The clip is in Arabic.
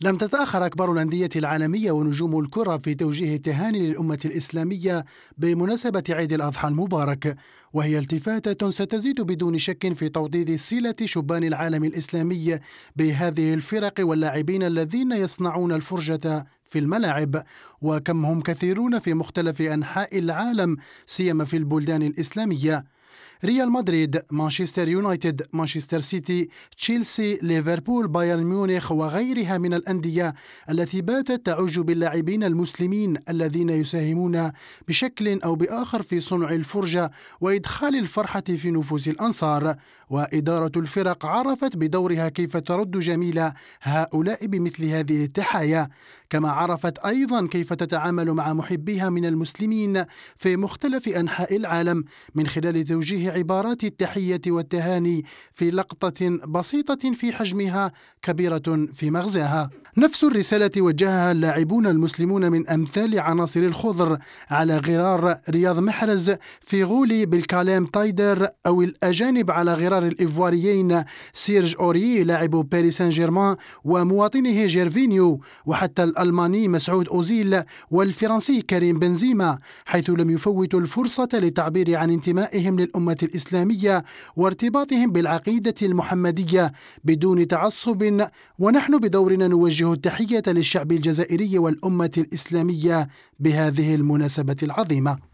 لم تتأخر أكبر الأندية العالمية ونجوم الكرة في توجيه التهاني للأمة الإسلامية بمناسبة عيد الأضحى المبارك وهي التفاتة ستزيد بدون شك في توطيد صلة شبان العالم الإسلامي بهذه الفرق واللاعبين الذين يصنعون الفرجة في الملاعب وكم هم كثيرون في مختلف أنحاء العالم سيما في البلدان الإسلامية ريال مدريد مانشستر يونايتد مانشستر سيتي تشيلسي ليفربول بايرن ميونخ وغيرها من الأندية التي باتت تعج باللاعبين المسلمين الذين يساهمون بشكل أو بآخر في صنع الفرجة وإدخال الفرحة في نفوس الأنصار وإدارة الفرق عرفت بدورها كيف ترد جميلة هؤلاء بمثل هذه التحايا كما عرفت أيضا كيف تتعامل مع محبيها من المسلمين في مختلف أنحاء العالم من خلال توجيه عبارات التحية والتهاني في لقطة بسيطة في حجمها كبيرة في مغزاها. نفس الرسالة وجهها اللاعبون المسلمون من أمثال عناصر الخضر على غرار رياض محرز في غولي بالكالام تايدر أو الأجانب على غرار الإيفواريين سيرج أوري لاعب باريس سان جيرمان ومواطنه جيرفينيو وحتى الألماني مسعود أوزيل والفرنسي كريم بنزيما حيث لم يفوتوا الفرصة للتعبير عن انتمائهم لل الأمة الإسلامية وارتباطهم بالعقيدة المحمدية بدون تعصب ونحن بدورنا نوجه التحية للشعب الجزائري والأمة الإسلامية بهذه المناسبة العظيمة